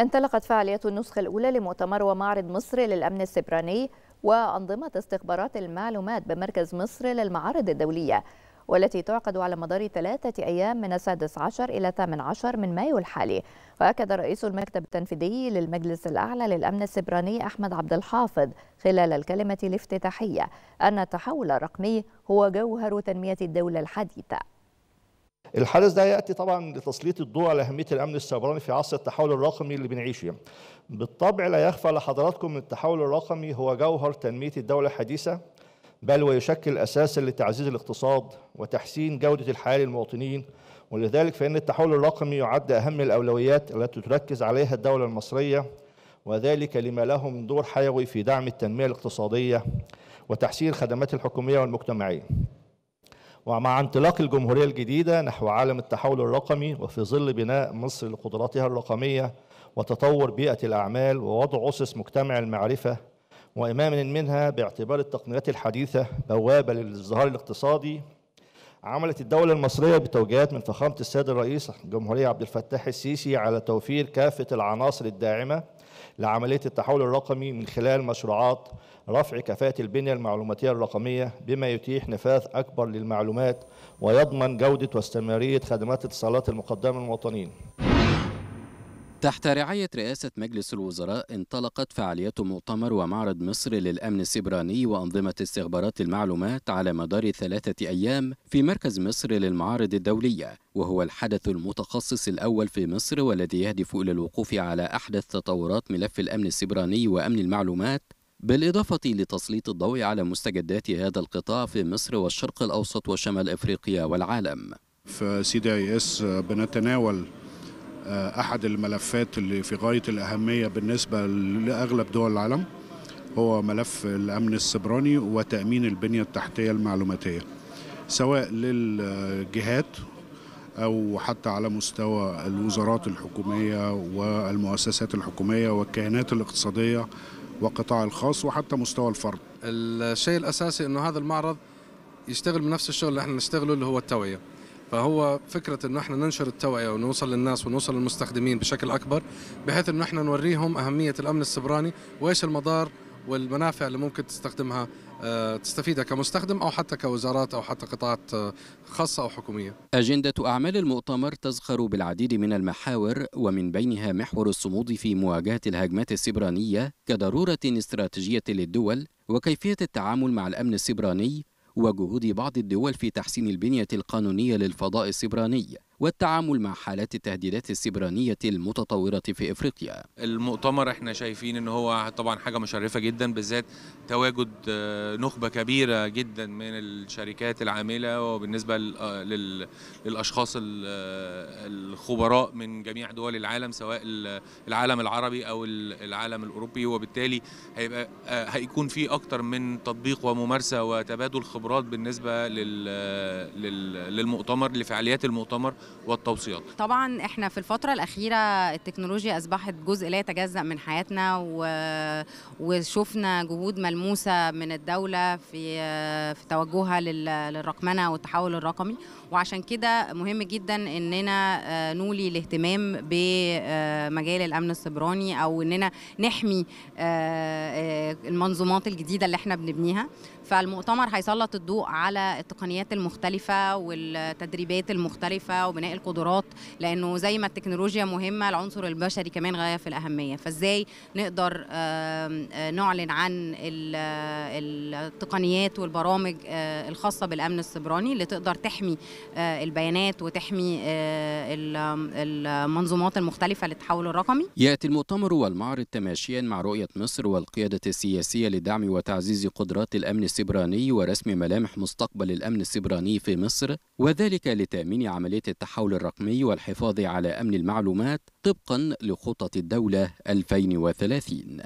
انطلقت فعالية النسخة الأولى لمؤتمر ومعرض مصر للأمن السبراني وأنظمة استخبارات المعلومات بمركز مصر للمعارض الدولية والتي تعقد على مدار ثلاثة أيام من السادس عشر إلى الثامن عشر من مايو الحالي وأكد رئيس المكتب التنفيذي للمجلس الأعلى للأمن السبراني أحمد عبد الحافظ خلال الكلمة الافتتاحية أن التحول الرقمي هو جوهر تنمية الدولة الحديثة الحدث ده ياتي طبعا لتسليط الضوء على اهميه الامن السيبراني في عصر التحول الرقمي اللي بنعيشه. يعني. بالطبع لا يخفى لحضراتكم ان التحول الرقمي هو جوهر تنميه الدوله الحديثه بل ويشكل اساسا لتعزيز الاقتصاد وتحسين جوده الحياه للمواطنين ولذلك فان التحول الرقمي يعد اهم الاولويات التي تركز عليها الدوله المصريه وذلك لما له من دور حيوي في دعم التنميه الاقتصاديه وتحسين الخدمات الحكوميه والمجتمعيه. ومع انطلاق الجمهورية الجديدة نحو عالم التحول الرقمي وفي ظل بناء مصر لقدراتها الرقمية وتطور بيئة الأعمال ووضع أسس مجتمع المعرفة وإمام منها باعتبار التقنيات الحديثة بوابة للازدهار الاقتصادي عملت الدولة المصرية بتوجيهات من فخامة السيد الرئيس الجمهورية عبد الفتاح السيسي على توفير كافة العناصر الداعمة لعملية التحول الرقمي من خلال مشروعات رفع كفاءة البنية المعلوماتية الرقمية بما يتيح نفاذ أكبر للمعلومات ويضمن جودة واستمرارية خدمات الاتصالات المقدمة للمواطنين تحت رعاية رئاسة مجلس الوزراء انطلقت فعالية مؤتمر ومعرض مصر للأمن السبراني وأنظمة استخبارات المعلومات على مدار ثلاثة أيام في مركز مصر للمعارض الدولية وهو الحدث المتخصص الأول في مصر والذي يهدف إلى الوقوف على أحدث تطورات ملف الأمن السبراني وأمن المعلومات بالإضافة لتسليط الضوء على مستجدات هذا القطاع في مصر والشرق الأوسط وشمال أفريقيا والعالم في سيدي اس بنتناول آه، احد الملفات اللي في غايه الاهميه بالنسبه لاغلب دول العالم هو ملف الامن السبراني وتامين البنيه التحتيه المعلوماتيه سواء للجهات او حتى على مستوى الوزارات الحكوميه والمؤسسات الحكوميه والكيانات الاقتصاديه والقطاع الخاص وحتى مستوى الفرد. الشيء الاساسي انه هذا المعرض يشتغل بنفس الشغل اللي احنا نشتغله اللي هو التوعيه. فهو فكره انه احنا ننشر التوعيه ونوصل للناس ونوصل للمستخدمين بشكل اكبر بحيث انه احنا نوريهم اهميه الامن السبراني وايش المضار والمنافع اللي ممكن تستخدمها آه، تستفيدها كمستخدم او حتى كوزارات او حتى قطاعات آه، خاصه او حكوميه. اجنده اعمال المؤتمر تزخر بالعديد من المحاور ومن بينها محور الصمود في مواجهه الهجمات السبرانيه كضروره استراتيجيه للدول وكيفيه التعامل مع الامن السبراني وجهود بعض الدول في تحسين البنية القانونية للفضاء السبراني والتعامل مع حالات التهديدات السبرانية المتطورة في إفريقيا المؤتمر احنا شايفين ان هو طبعا حاجة مشرفة جدا بالذات تواجد آه، نخبة كبيرة جدا من الشركات العاملة وبالنسبة آه، للأشخاص آه، الخبراء من جميع دول العالم سواء العالم العربي أو العالم الأوروبي وبالتالي هيبقى هيكون في أكتر من تطبيق وممارسة وتبادل خبرات بالنسبة للمؤتمر لفعاليات المؤتمر والتوصيات طبعا احنا في الفتره الاخيره التكنولوجيا اصبحت جزء لا يتجزا من حياتنا و... وشفنا جهود ملموسه من الدوله في في توجهها لل... للرقمنه والتحول الرقمي وعشان كده مهم جدا اننا آه، نولي الاهتمام بمجال آه، الامن السيبراني او اننا نحمي آه، المنظومات الجديده اللي احنا بنبنيها فالمؤتمر هيسلط الضوء على التقنيات المختلفه والتدريبات المختلفه وبن وبناء القدرات لانه زي ما التكنولوجيا مهمه العنصر البشري كمان غايه في الاهميه فازاي نقدر آه، نعلن عن آه، التقنيات والبرامج آه، الخاصه بالامن السبراني اللي تقدر تحمي البيانات وتحمي المنظومات المختلفه للتحول الرقمي ياتي المؤتمر والمعرض تماشيا مع رؤيه مصر والقياده السياسيه لدعم وتعزيز قدرات الامن السبراني ورسم ملامح مستقبل الامن السبراني في مصر وذلك لتامين عمليه التحول التحول الرقمي والحفاظ على أمن المعلومات طبقا لخطط الدولة 2030